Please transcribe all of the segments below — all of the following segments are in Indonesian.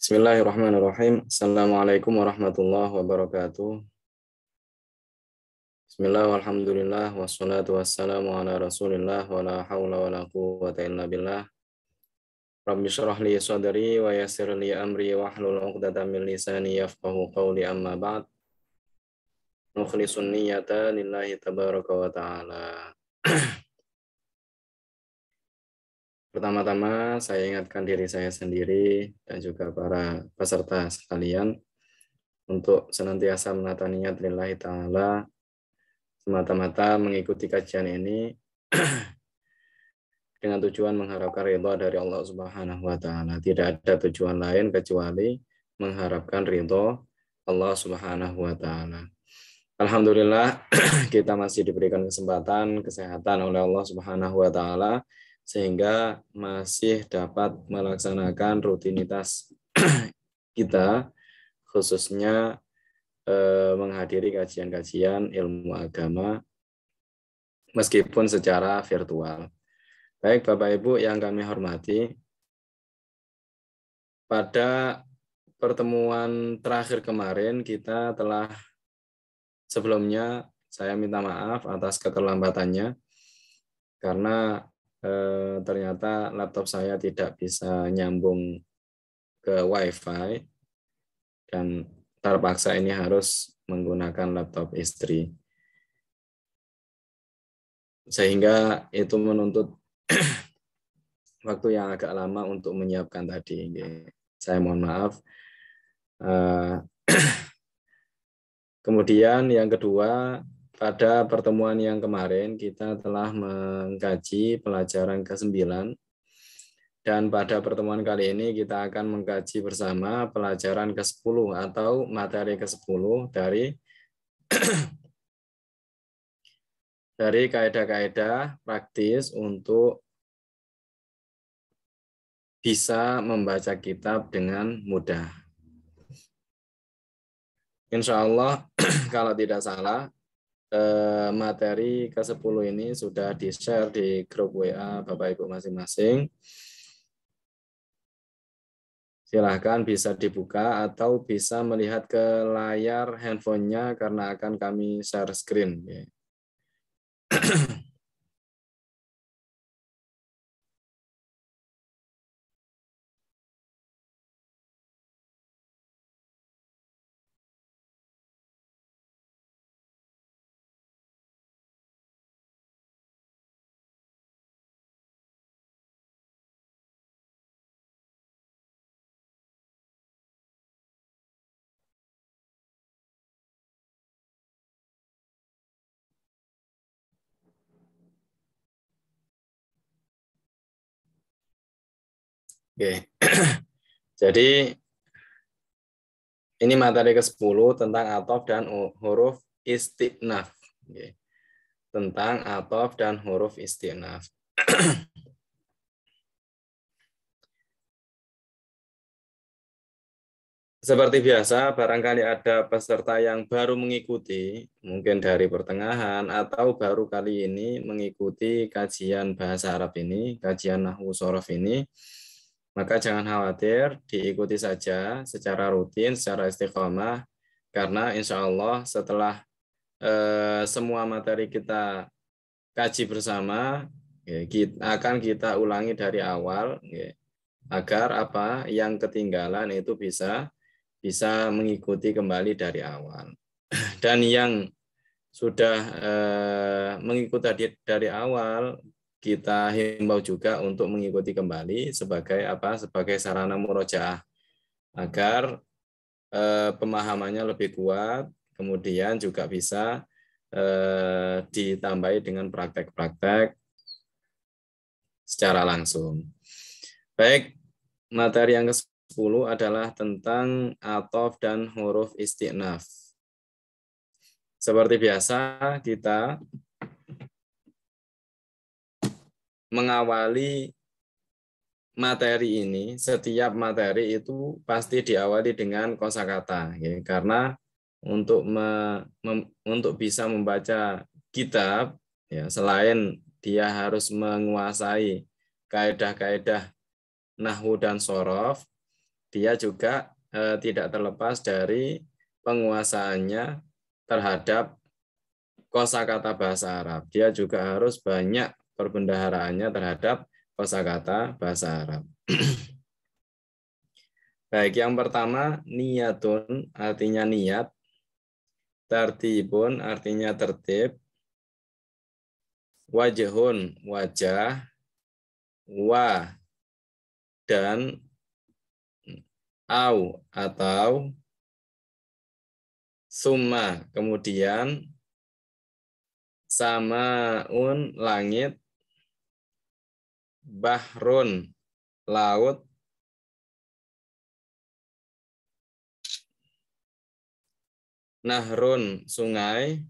Bismillahirrahmanirrahim. Assalamualaikum warahmatullahi wabarakatuh. Bismillah, walhamdulillah, wassalatu wassalamu ala rasulillah, wa la hawla wa la quwwata illa billah. Rabbi syrah li sadri wa yassir li amri wa hlul uqdatan min lisani yafqahu qawli amma ba'd. Nukhlisun niyata lillahi tabaraka wa ta'ala. Pertama-tama saya ingatkan diri saya sendiri dan juga para peserta sekalian untuk senantiasa menata niat lillahi ta'ala semata-mata mengikuti kajian ini dengan tujuan mengharapkan ridho dari Allah Subhanahu wa taala. Tidak ada tujuan lain kecuali mengharapkan ridho Allah Subhanahu wa taala. Alhamdulillah kita masih diberikan kesempatan kesehatan oleh Allah Subhanahu wa taala sehingga masih dapat melaksanakan rutinitas kita khususnya eh, menghadiri kajian-kajian ilmu agama meskipun secara virtual. Baik Bapak Ibu yang kami hormati, pada pertemuan terakhir kemarin kita telah sebelumnya saya minta maaf atas keterlambatannya karena Eh, ternyata laptop saya tidak bisa nyambung ke WiFi dan terpaksa ini harus menggunakan laptop istri. Sehingga itu menuntut waktu yang agak lama untuk menyiapkan tadi. Saya mohon maaf. Eh, kemudian yang kedua pada pertemuan yang kemarin kita telah mengkaji pelajaran ke-9 dan pada pertemuan kali ini kita akan mengkaji bersama pelajaran ke-10 atau materi ke-10 dari dari kaidah-kaidah praktis untuk bisa membaca kitab dengan mudah. Insya Allah, kalau tidak salah, Eh, materi ke-10 ini sudah di-share di grup WA Bapak Ibu masing-masing. Silahkan bisa dibuka atau bisa melihat ke layar handphonenya karena akan kami share screen. Ya. Oke. Jadi ini materi ke-10 tentang atof dan huruf istinaf. Oke. Tentang atof dan huruf istinaf. Seperti biasa, barangkali ada peserta yang baru mengikuti, mungkin dari pertengahan atau baru kali ini mengikuti kajian bahasa Arab ini, kajian Nahu Sorof ini. Maka jangan khawatir, diikuti saja secara rutin, secara istiqomah, karena insya Allah setelah eh, semua materi kita kaji bersama, ya, kita, akan kita ulangi dari awal, ya, agar apa yang ketinggalan itu bisa bisa mengikuti kembali dari awal. Dan yang sudah eh, mengikuti dari awal kita himbau juga untuk mengikuti kembali sebagai apa sebagai sarana murojaah agar eh, pemahamannya lebih kuat kemudian juga bisa eh, ditambahi dengan praktek-praktek secara langsung. Baik, materi yang ke-10 adalah tentang atof dan huruf isti'naf. Seperti biasa, kita mengawali materi ini, setiap materi itu pasti diawali dengan kosakata, ya, karena untuk me, mem, untuk bisa membaca kitab, ya, selain dia harus menguasai kaedah-kaedah nahwu dan sorof, dia juga eh, tidak terlepas dari penguasaannya terhadap kosakata bahasa Arab. Dia juga harus banyak perbendaharaannya terhadap kosakata bahasa Arab. Baik, yang pertama niatun artinya niat, tertibun artinya tertib, wajahun wajah, wa dan au atau summa kemudian samaun langit bahrun laut nahrun sungai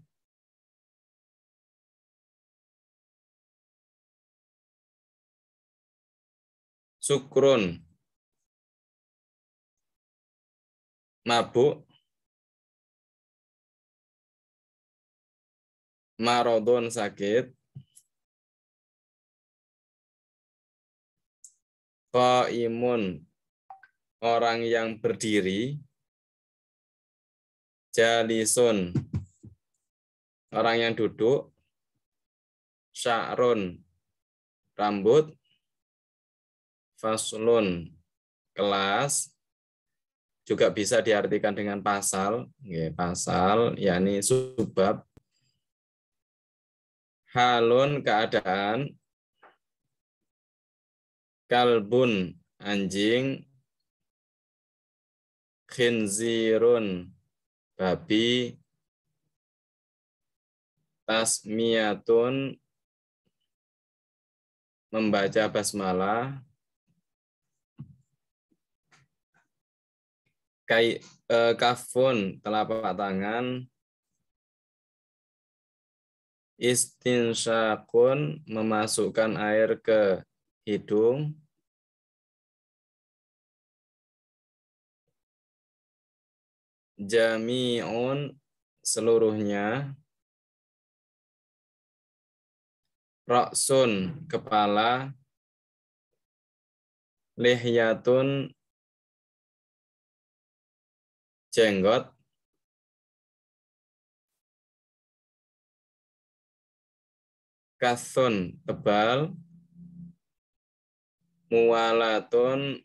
sukrun mabuk marodon sakit imun orang yang berdiri jalisun orang yang duduk sya'run rambut faslun kelas juga bisa diartikan dengan pasal ya, pasal yakni subbab halun keadaan kalbun anjing khinzirun babi tasmiyatun membaca basmalah kai eh, kafun telapak tangan istinsyakun memasukkan air ke hidung jami'un seluruhnya Ra'sun kepala lihyatun jenggot kasun tebal mualatun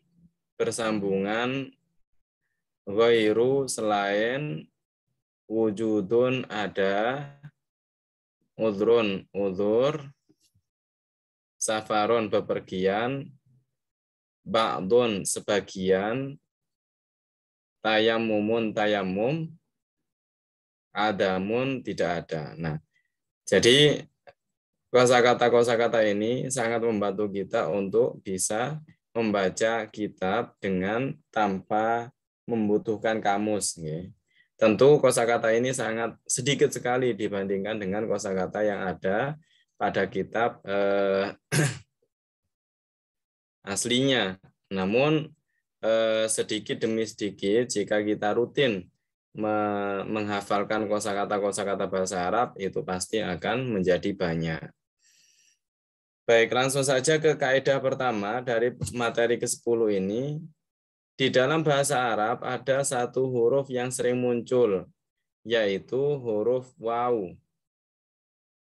bersambungan ghairu selain wujudun ada udrun udur safaron bepergian ba'dun sebagian tayamumun tayamum adamun tidak ada nah jadi kosakata kosakata ini sangat membantu kita untuk bisa membaca kitab dengan tanpa membutuhkan kamus. Tentu kosakata ini sangat sedikit sekali dibandingkan dengan kosakata yang ada pada kitab eh, aslinya. Namun eh, sedikit demi sedikit jika kita rutin me menghafalkan kosakata-kosakata bahasa Arab itu pasti akan menjadi banyak. Baik, langsung saja ke kaidah pertama dari materi ke-10 ini di dalam bahasa Arab ada satu huruf yang sering muncul, yaitu huruf waw.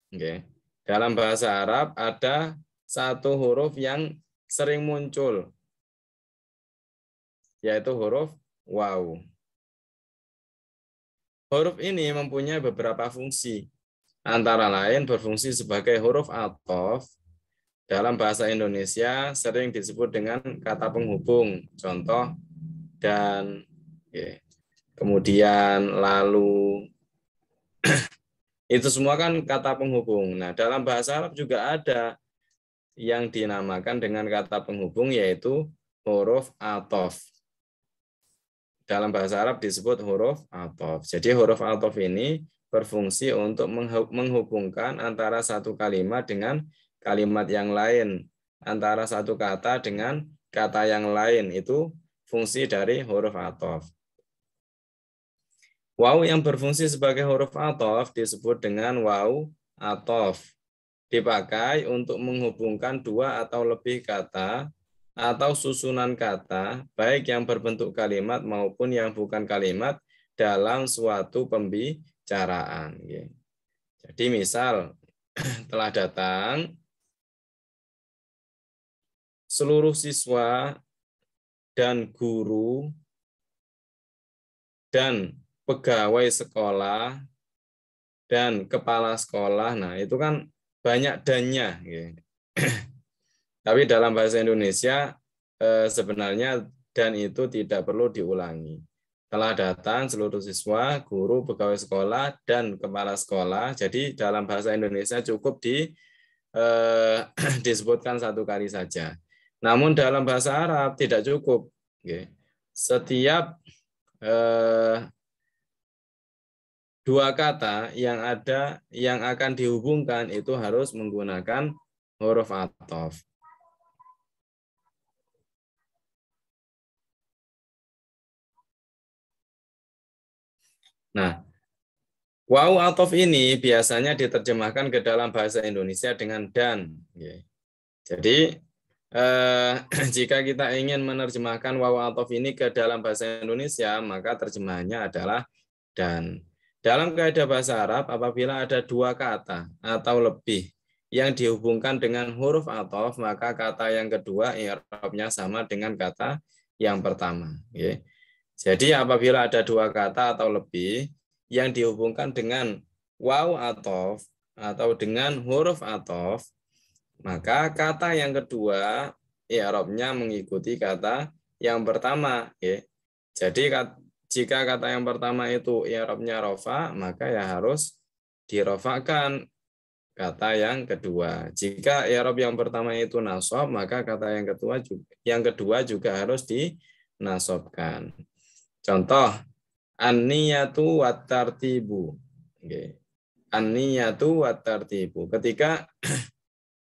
Okay. Dalam bahasa Arab ada satu huruf yang sering muncul, yaitu huruf waw. Huruf ini mempunyai beberapa fungsi, antara lain berfungsi sebagai huruf atof dalam bahasa Indonesia sering disebut dengan kata penghubung, contoh dan okay. kemudian lalu itu semua kan kata penghubung. Nah, dalam bahasa Arab juga ada yang dinamakan dengan kata penghubung yaitu huruf atof. Dalam bahasa Arab disebut huruf atof. Jadi huruf atof ini berfungsi untuk menghubungkan antara satu kalimat dengan kalimat yang lain antara satu kata dengan kata yang lain itu fungsi dari huruf atof. Wau yang berfungsi sebagai huruf atof disebut dengan wau atof. Dipakai untuk menghubungkan dua atau lebih kata atau susunan kata, baik yang berbentuk kalimat maupun yang bukan kalimat dalam suatu pembicaraan. Jadi misal telah datang, seluruh siswa dan guru dan pegawai sekolah dan kepala sekolah. Nah, itu kan banyak dannya. Gitu. Tapi dalam bahasa Indonesia eh, sebenarnya dan itu tidak perlu diulangi. Telah datang seluruh siswa, guru, pegawai sekolah, dan kepala sekolah. Jadi dalam bahasa Indonesia cukup di eh, disebutkan satu kali saja. Namun dalam bahasa Arab tidak cukup. Setiap eh, dua kata yang ada yang akan dihubungkan itu harus menggunakan huruf atof. Nah, wau atof ini biasanya diterjemahkan ke dalam bahasa Indonesia dengan dan. Jadi eh, jika kita ingin menerjemahkan wawa atof ini ke dalam bahasa Indonesia, maka terjemahannya adalah dan. Dalam kaidah bahasa Arab, apabila ada dua kata atau lebih yang dihubungkan dengan huruf atof, maka kata yang kedua i'rabnya sama dengan kata yang pertama. Okay. Jadi apabila ada dua kata atau lebih yang dihubungkan dengan waw atof atau dengan huruf atof, maka kata yang kedua i'rabnya ya mengikuti kata yang pertama, ya. Jadi jika kata yang pertama itu i'rabnya ya rofa, maka ya harus dirofakan kata yang kedua. Jika i'rab ya yang pertama itu nasab, maka kata yang kedua juga, yang kedua juga harus dinasobkan. Contoh an-niyatu wat tartibu. Okay. An-niyatu Ketika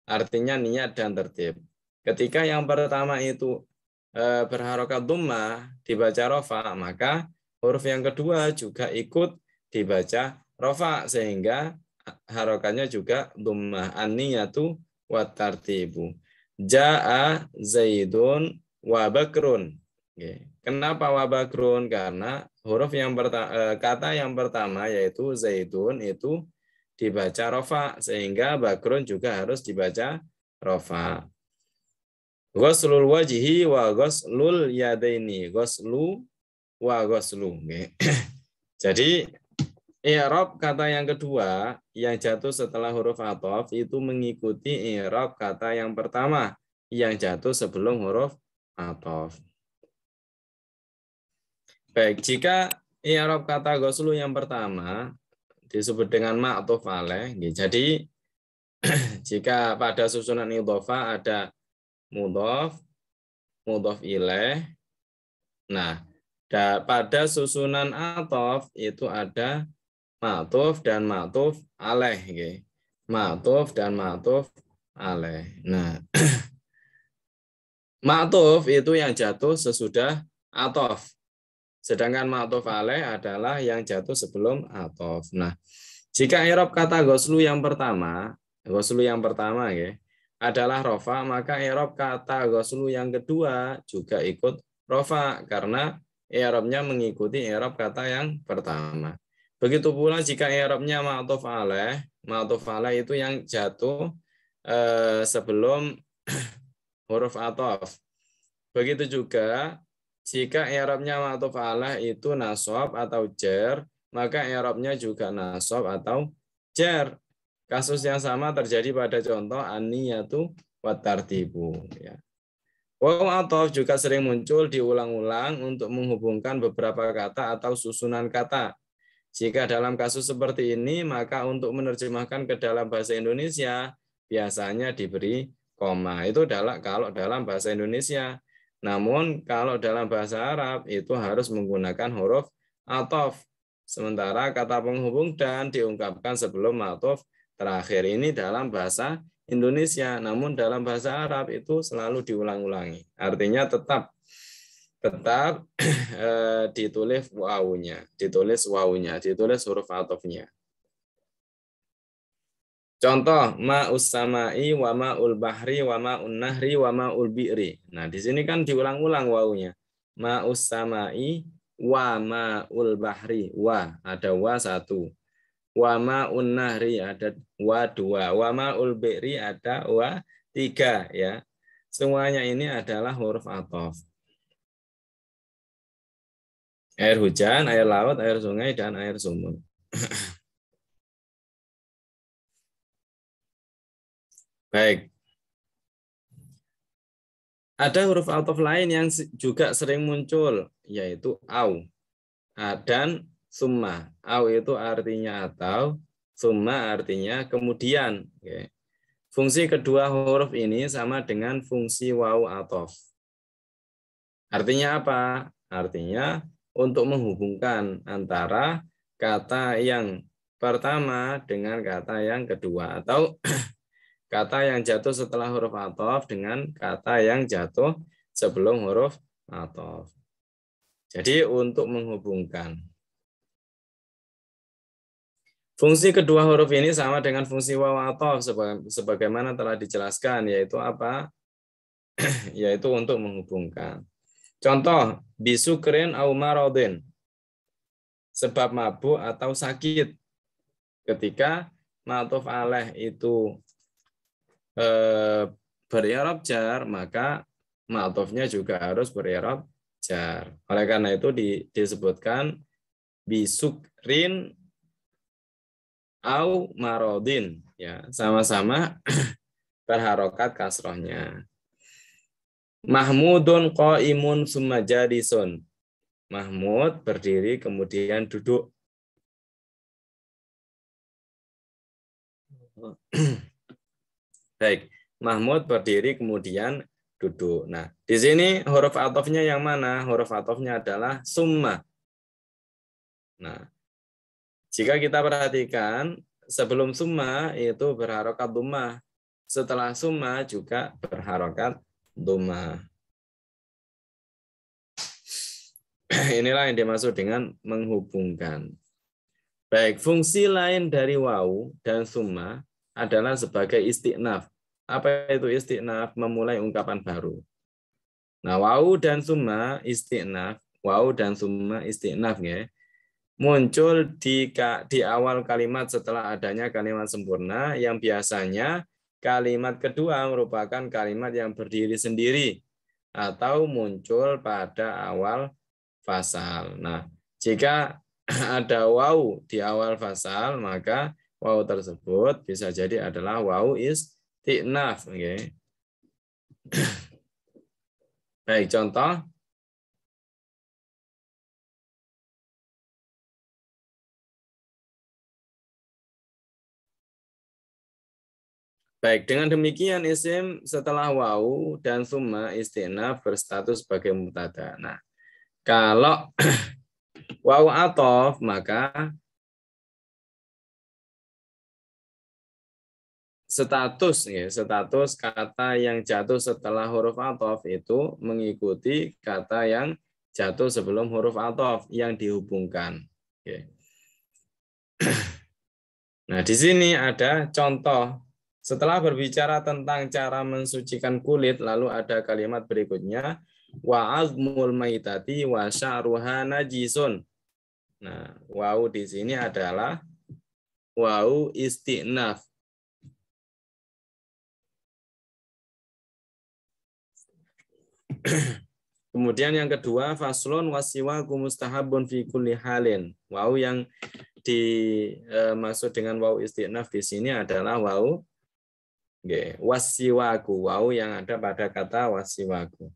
Artinya niat dan tertib. Ketika yang pertama itu e, berharokat dhamma dibaca rofa, maka huruf yang kedua juga ikut dibaca rofa sehingga harokatnya juga dhamma an-niyatu wa tartibu. Ja'a Zaidun wa Kenapa wabakrun? Karena huruf yang pertama, e, kata yang pertama yaitu Zaidun itu dibaca rofa sehingga bakrun juga harus dibaca rofa. goslul wajhi wa goslul yadaini. goslu wa goslu. Jadi i'rab kata yang kedua yang jatuh setelah huruf atof itu mengikuti i'rab kata yang pertama yang jatuh sebelum huruf atof. Baik, jika i'rab kata goslu yang pertama disebut dengan ma'tuf alaih. Jadi jika pada susunan idhofa ada mudhof, mudhof ilaih. Nah, pada susunan atof itu ada ma'tuf dan ma'tuf alaih. Ma'tuf dan ma'tuf alaih. Nah, ma'tuf itu yang jatuh sesudah atof. Sedangkan ma'tof alaih adalah yang jatuh sebelum atof. Nah, jika erop kata goslu yang pertama, goslu yang pertama ya, adalah rofa, maka erop kata goslu yang kedua juga ikut rofa karena eropnya mengikuti erop kata yang pertama. Begitu pula jika eropnya ma'tof alaih, ma'tof alaih itu yang jatuh eh, sebelum huruf atof. Begitu juga jika i'rabnya ma'tuf falah itu nasab atau jar, maka i'rabnya juga nasab atau jar. Kasus yang sama terjadi pada contoh aniyatu wa tartibu ya. Waw atau juga sering muncul diulang-ulang untuk menghubungkan beberapa kata atau susunan kata. Jika dalam kasus seperti ini, maka untuk menerjemahkan ke dalam bahasa Indonesia biasanya diberi koma. Itu adalah kalau dalam bahasa Indonesia. Namun kalau dalam bahasa Arab itu harus menggunakan huruf atof. Sementara kata penghubung dan diungkapkan sebelum atof terakhir ini dalam bahasa Indonesia. Namun dalam bahasa Arab itu selalu diulang-ulangi. Artinya tetap tetap eh, ditulis wawunya, ditulis wawunya, ditulis huruf atofnya. Contoh ma usamai wa ul bahri wa un nahri wa ul bi'ri. Nah, di sini kan diulang-ulang wawunya. Ma usamai wa ulbahri bahri wa ada wa satu. Wa unnahri nahri ada wa dua. Wa ul bi'ri ada wa tiga ya. Semuanya ini adalah huruf atof. Air hujan, air laut, air sungai, dan air sumur. Baik. Ada huruf atof lain yang juga sering muncul, yaitu au. Dan summa. Au itu artinya atau, summa artinya kemudian. Fungsi kedua huruf ini sama dengan fungsi wau atof. Artinya apa? Artinya untuk menghubungkan antara kata yang pertama dengan kata yang kedua atau kata yang jatuh setelah huruf atof dengan kata yang jatuh sebelum huruf atof. Jadi untuk menghubungkan. Fungsi kedua huruf ini sama dengan fungsi waw atof sebagaimana telah dijelaskan yaitu apa? yaitu untuk menghubungkan. Contoh, bisukrin au marodin. Sebab mabuk atau sakit. Ketika ma'tuf aleh itu Eh, berharap jar, maka ma'tofnya juga harus berharap jar. Oleh karena itu di, disebutkan bisukrin au marodin ya sama-sama berharokat kasrohnya Mahmudun qaimun summa jalisun Mahmud berdiri kemudian duduk Baik, Mahmud berdiri kemudian duduk. Nah, di sini huruf atofnya yang mana? Huruf atofnya adalah summa. Nah, jika kita perhatikan, sebelum summa itu berharokat duma Setelah summa juga berharokat duma Inilah yang dimaksud dengan menghubungkan. Baik, fungsi lain dari wau dan summa adalah sebagai istiqnaf. Apa itu istiqnaf? Memulai ungkapan baru. Nah, wau dan summa istiqnaf, wau dan summa istiqnaf ya. Muncul di di awal kalimat setelah adanya kalimat sempurna yang biasanya kalimat kedua merupakan kalimat yang berdiri sendiri atau muncul pada awal fasal. Nah, jika ada wau di awal fasal, maka wau tersebut bisa jadi adalah wau oke Okay. Baik, contoh. Baik, dengan demikian isim setelah wau dan summa istinaf berstatus sebagai mutada. Nah, kalau wau atof maka status ya, status kata yang jatuh setelah huruf atof itu mengikuti kata yang jatuh sebelum huruf atof yang dihubungkan. Oke. Nah, di sini ada contoh. Setelah berbicara tentang cara mensucikan kulit, lalu ada kalimat berikutnya, wa azmul maitati wa sya'ruha najisun. Nah, wau di sini adalah wau istinaf Kemudian yang kedua faslon wasiwa kumustahabun fi kulli halin. Wau yang dimaksud e, dengan wau istinaf di sini adalah wau Okay. wasiwaku wau yang ada pada kata wasiwaku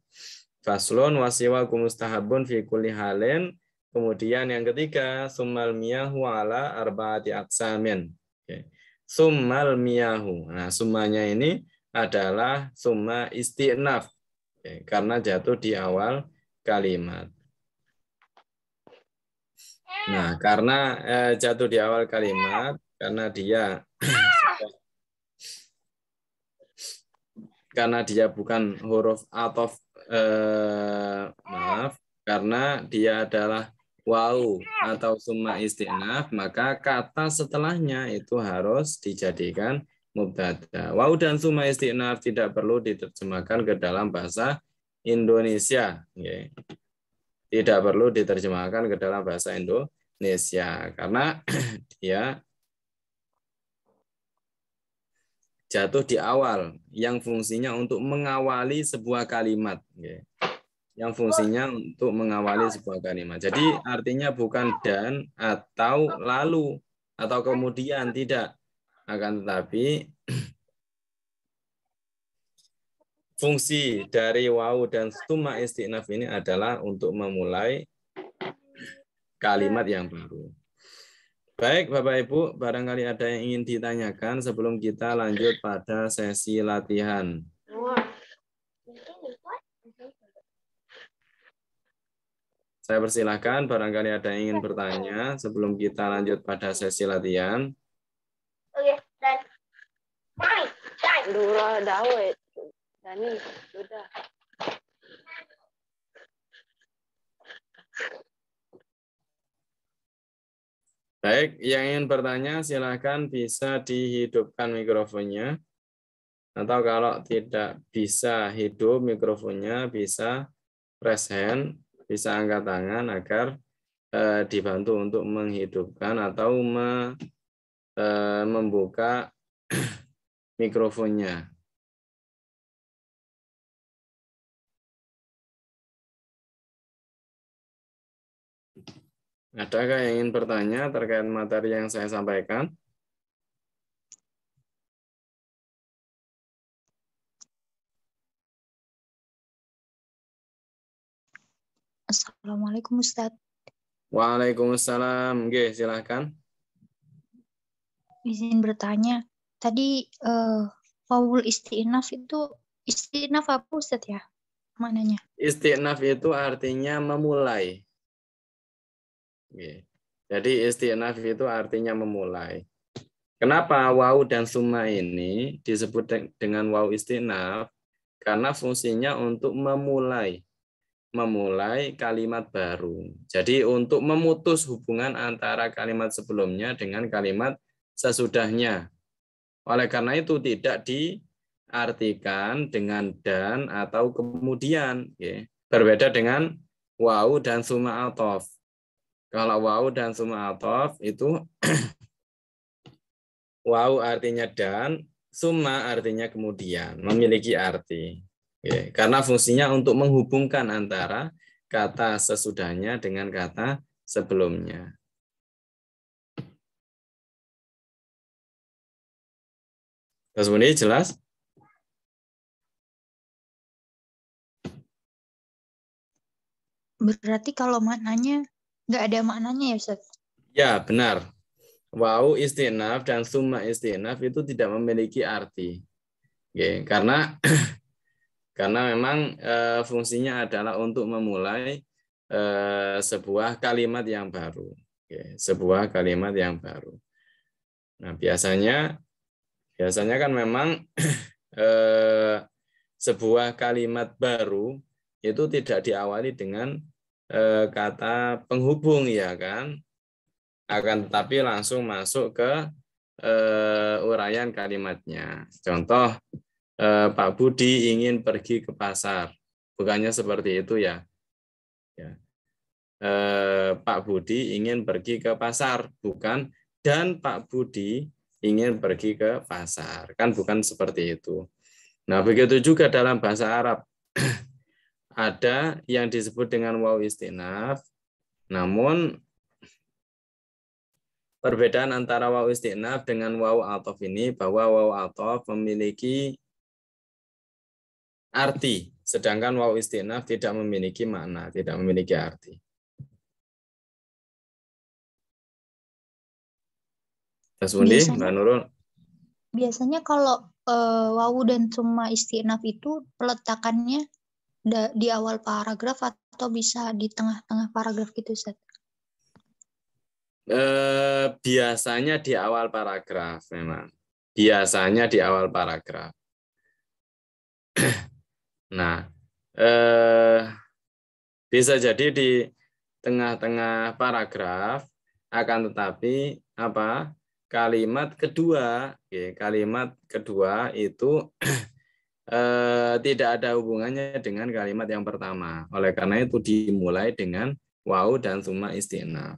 faslon wasiwa kumustahabun fi kulli halin kemudian yang ketiga summal miyahu ala arbaati aksamin okay. summal miyahu nah sumanya ini adalah summa istinaf karena jatuh di awal kalimat. Nah, karena eh, jatuh di awal kalimat, karena dia karena dia bukan huruf atof eh, maaf, karena dia adalah wau atau summa istinaf, maka kata setelahnya itu harus dijadikan mubtada. Wau dan suma istinaf tidak perlu diterjemahkan ke dalam bahasa Indonesia. Tidak perlu diterjemahkan ke dalam bahasa Indonesia karena dia jatuh di awal yang fungsinya untuk mengawali sebuah kalimat. Yang fungsinya untuk mengawali sebuah kalimat. Jadi artinya bukan dan atau lalu atau kemudian tidak akan tetapi fungsi dari wau dan stuma istinaf ini adalah untuk memulai kalimat yang baru. Baik Bapak Ibu, barangkali ada yang ingin ditanyakan sebelum kita lanjut pada sesi latihan. Saya persilahkan barangkali ada yang ingin bertanya sebelum kita lanjut pada sesi latihan. dura dawe Dani udah Baik, yang ingin bertanya silahkan bisa dihidupkan mikrofonnya. Atau kalau tidak bisa hidup mikrofonnya, bisa press hand, bisa angkat tangan agar eh, dibantu untuk menghidupkan atau me, eh, membuka mikrofonnya. Adakah yang ingin bertanya terkait materi yang saya sampaikan? Assalamualaikum Ustadz. Waalaikumsalam. Oke, silahkan. Izin bertanya, tadi uh, eh, Wawul Istinaf itu Istinaf apa Ustaz ya? Mananya? Istinaf itu artinya memulai. Oke. Jadi istinaf itu artinya memulai. Kenapa wau dan suma ini disebut dengan wau istinaf? Karena fungsinya untuk memulai. Memulai kalimat baru. Jadi untuk memutus hubungan antara kalimat sebelumnya dengan kalimat sesudahnya. Oleh karena itu tidak diartikan dengan dan atau kemudian. Ya. Berbeda dengan wau dan suma atof. Kalau wau dan suma atof itu wau artinya dan, suma artinya kemudian, memiliki arti. Ya. Karena fungsinya untuk menghubungkan antara kata sesudahnya dengan kata sebelumnya. Mas Muni jelas? Berarti kalau maknanya nggak ada maknanya ya Ustaz? Ya benar. Wau istinaf dan summa istinaf itu tidak memiliki arti. Okay. Karena karena memang e, fungsinya adalah untuk memulai e, sebuah kalimat yang baru. Okay. Sebuah kalimat yang baru. Nah biasanya Biasanya kan memang eh, sebuah kalimat baru itu tidak diawali dengan eh, kata penghubung ya kan. Akan tetapi langsung masuk ke eh, uraian kalimatnya. Contoh eh, Pak Budi ingin pergi ke pasar. Bukannya seperti itu ya. Ya. Eh, Pak Budi ingin pergi ke pasar, bukan dan Pak Budi ingin pergi ke pasar. Kan bukan seperti itu. Nah, begitu juga dalam bahasa Arab. Ada yang disebut dengan waw istinaf, namun perbedaan antara waw istinaf dengan waw atof ini bahwa waw atof memiliki arti, sedangkan waw istinaf tidak memiliki makna, tidak memiliki arti. Mas Mundi, Mbak Nurul. Biasanya kalau uh, wawu dan summa istinaf itu peletakannya di awal paragraf atau bisa di tengah-tengah paragraf gitu, Ustaz? Eh, biasanya di awal paragraf memang. Biasanya di awal paragraf. nah, eh, bisa jadi di tengah-tengah paragraf, akan tetapi apa kalimat kedua, kalimat kedua itu eh, tidak ada hubungannya dengan kalimat yang pertama. Oleh karena itu dimulai dengan wau dan summa istinaf.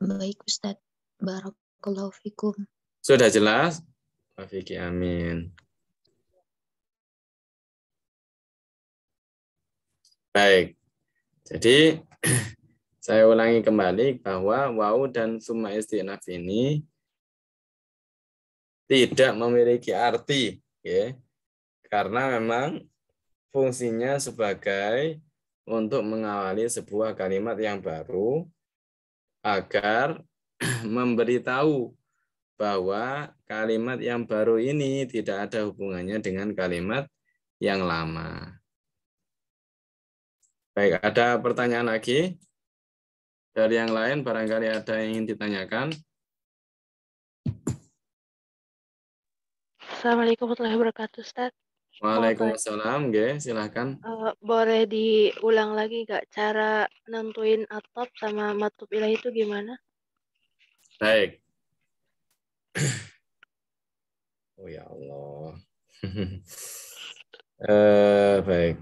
Baik Ustaz. Barakallahu fikum. Sudah jelas? Afiki amin. Baik. Jadi saya ulangi kembali bahwa wau dan summa istinaf ini tidak memiliki arti, ya, karena memang fungsinya sebagai untuk mengawali sebuah kalimat yang baru agar memberitahu bahwa kalimat yang baru ini tidak ada hubungannya dengan kalimat yang lama. Baik, ada pertanyaan lagi dari yang lain barangkali ada yang ingin ditanyakan. Assalamualaikum warahmatullahi wabarakatuh, Ustaz. Waalaikumsalam, Oke, silahkan. Uh, eh, boleh diulang lagi nggak cara nentuin atop sama matup ilah itu gimana? Baik. Oh ya Allah. eh, uh, baik.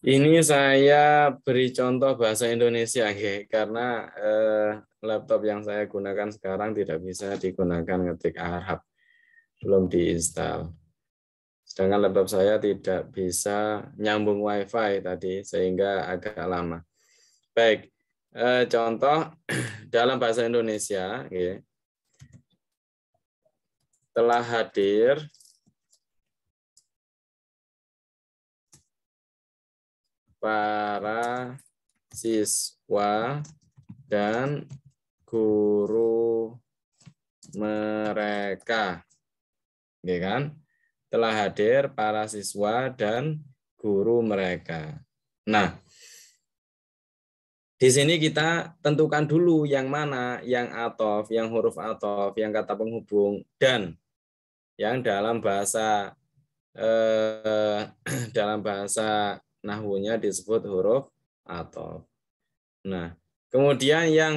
Ini saya beri contoh bahasa Indonesia, ya, karena eh, laptop yang saya gunakan sekarang tidak bisa digunakan ngetik Arab, belum diinstal. Sedangkan laptop saya tidak bisa nyambung WiFi tadi, sehingga agak lama. Baik, eh, contoh dalam bahasa Indonesia, ya, telah hadir para siswa dan guru mereka. Oke kan? Telah hadir para siswa dan guru mereka. Nah, di sini kita tentukan dulu yang mana yang atof, yang huruf atof, yang kata penghubung, dan yang dalam bahasa eh, dalam bahasa nahwunya disebut huruf atau. Nah, kemudian yang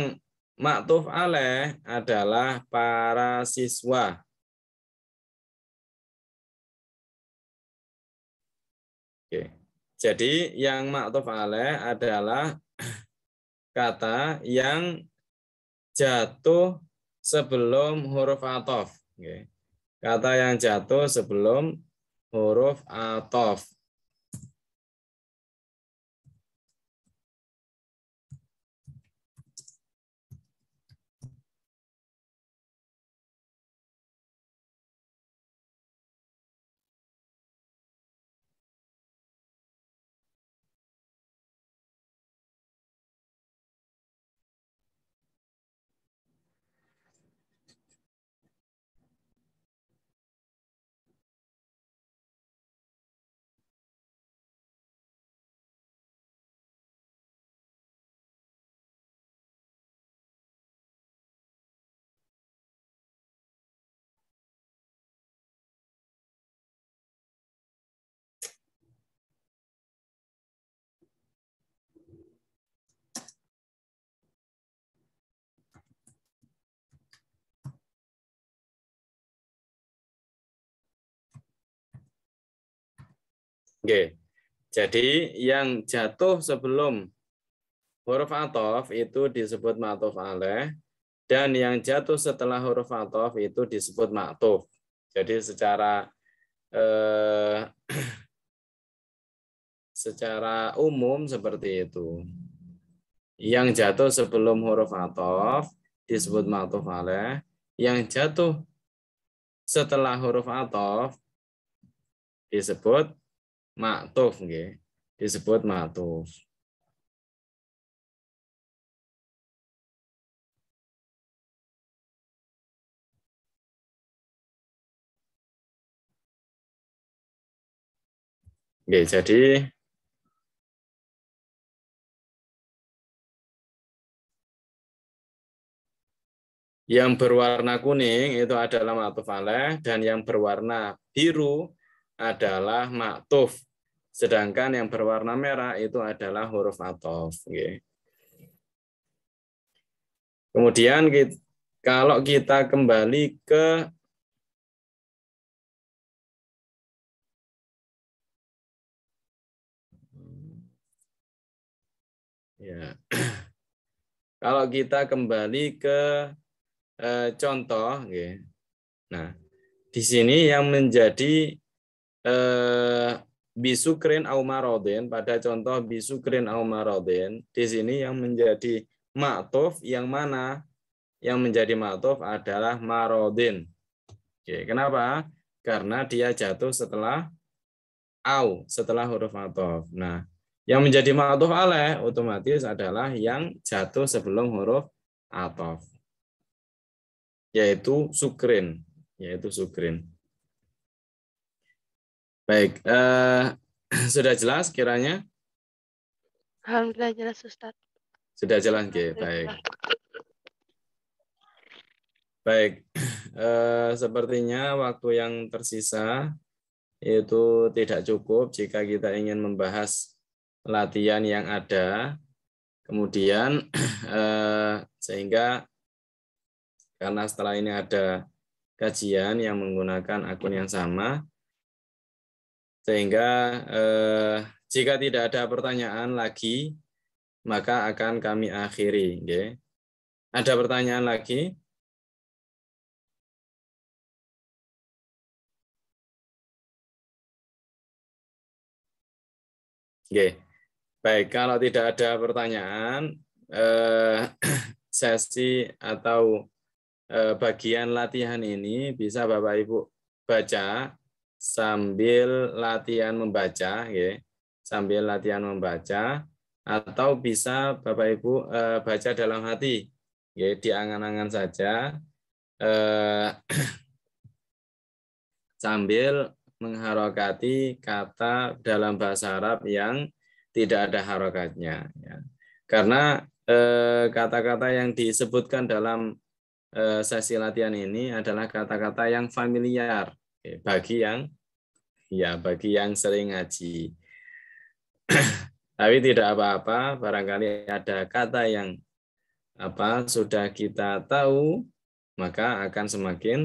maktuf aleh adalah para siswa. Oke. Jadi yang maktuf aleh adalah kata yang jatuh sebelum huruf atof. Kata yang jatuh sebelum huruf atof. Oke. Jadi yang jatuh sebelum huruf atof itu disebut ma'tuf alaih dan yang jatuh setelah huruf atof itu disebut ma'tuf. Jadi secara eh, secara umum seperti itu. Yang jatuh sebelum huruf atof disebut ma'tuf alaih, yang jatuh setelah huruf atof disebut maktuf nggih. Disebut maktuf. Oke, jadi yang berwarna kuning itu adalah ma'tuf alaih dan yang berwarna biru adalah maktuf. Sedangkan yang berwarna merah itu adalah huruf atof. Kemudian kalau kita kembali ke ya kalau kita kembali ke e, contoh, nah di sini yang menjadi Eh, bisukrin au pada contoh bisukrin au di sini yang menjadi ma'tuf yang mana yang menjadi ma'tuf adalah marodin. Oke, kenapa? Karena dia jatuh setelah au, setelah huruf ma'tuf. Nah, yang menjadi ma'tuf ale otomatis adalah yang jatuh sebelum huruf atof yaitu sukrin, yaitu sukrin. Baik, uh, sudah jelas kiranya? Alhamdulillah jelas Ustaz. Sudah jelas, okay. baik. Baik, uh, sepertinya waktu yang tersisa itu tidak cukup jika kita ingin membahas latihan yang ada. Kemudian uh, sehingga karena setelah ini ada kajian yang menggunakan akun yang sama, sehingga eh, jika tidak ada pertanyaan lagi, maka akan kami akhiri. Okay. Ada pertanyaan lagi? Okay. Baik, kalau tidak ada pertanyaan, eh, sesi atau eh, bagian latihan ini bisa Bapak Ibu baca sambil latihan membaca, ya. sambil latihan membaca, atau bisa Bapak Ibu eh, baca dalam hati, ya, diangan-angan saja, eh, sambil mengharokati kata dalam bahasa Arab yang tidak ada harokatnya. Ya. Karena eh, kata-kata eh, yang disebutkan dalam eh, sesi latihan ini adalah kata-kata yang familiar, bagi yang ya bagi yang sering ngaji. Tapi tidak apa-apa, barangkali ada kata yang apa sudah kita tahu, maka akan semakin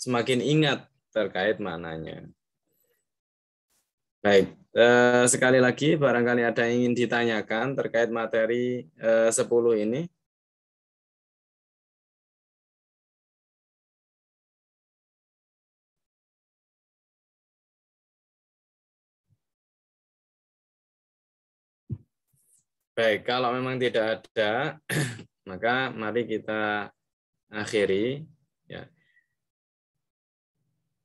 semakin ingat terkait maknanya. Baik, eh, sekali lagi barangkali ada yang ingin ditanyakan terkait materi 10 eh, ini. Baik, kalau memang tidak ada, maka mari kita akhiri ya.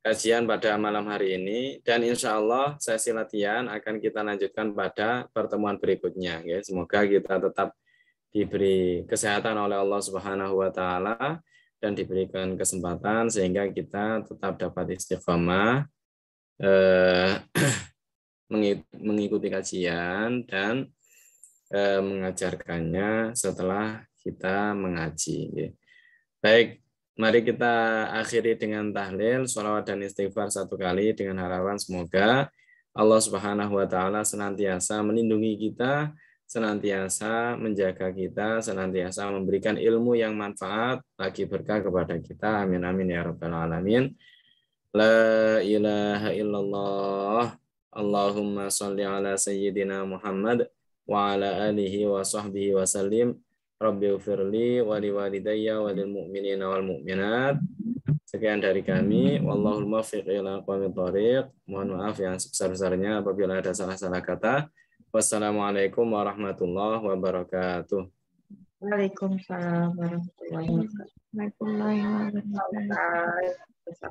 kajian pada malam hari ini. Dan insya Allah sesi latihan akan kita lanjutkan pada pertemuan berikutnya. Ya. Semoga kita tetap diberi kesehatan oleh Allah Subhanahu wa Ta'ala dan diberikan kesempatan sehingga kita tetap dapat istiqomah eh, mengikuti kajian dan Eh, mengajarkannya setelah kita mengaji. Ya. Baik, mari kita akhiri dengan tahlil, sholawat dan istighfar satu kali dengan harapan semoga Allah Subhanahu wa taala senantiasa melindungi kita, senantiasa menjaga kita, senantiasa memberikan ilmu yang manfaat lagi berkah kepada kita. Amin amin ya rabbal alamin. La ilaha illallah. Allahumma shalli ala sayyidina Muhammad wa ala alihi wa sahbihi wa sallim. Rabbi ufirli wa liwalidayya wa lil mu'minina wal mu'minat. Sekian dari kami. Wallahul muwaffiq ila aqwamit thariq. Mohon maaf yang sebesar-besarnya apabila ada salah-salah kata. Wassalamualaikum warahmatullahi wabarakatuh. Waalaikumsalam warahmatullahi wabarakatuh. warahmatullahi wabarakatuh.